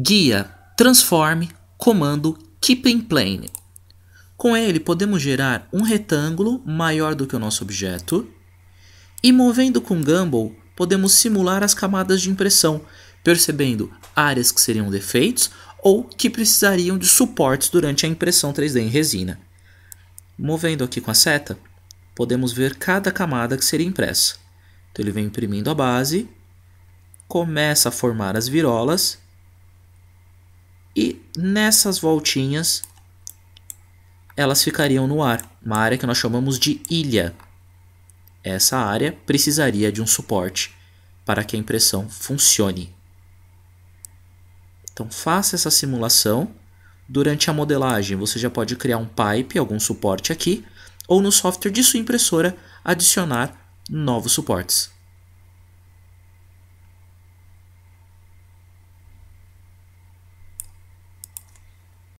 guia, transforme, comando keep in plane. Com ele, podemos gerar um retângulo maior do que o nosso objeto e movendo com Gumball, podemos simular as camadas de impressão, percebendo áreas que seriam defeitos ou que precisariam de suportes durante a impressão 3D em resina. Movendo aqui com a seta, podemos ver cada camada que seria impressa. Então ele vem imprimindo a base, começa a formar as virolas e nessas voltinhas, elas ficariam no ar. Uma área que nós chamamos de ilha. Essa área precisaria de um suporte para que a impressão funcione. Então faça essa simulação. Durante a modelagem, você já pode criar um pipe, algum suporte aqui, ou no software de sua impressora adicionar novos suportes.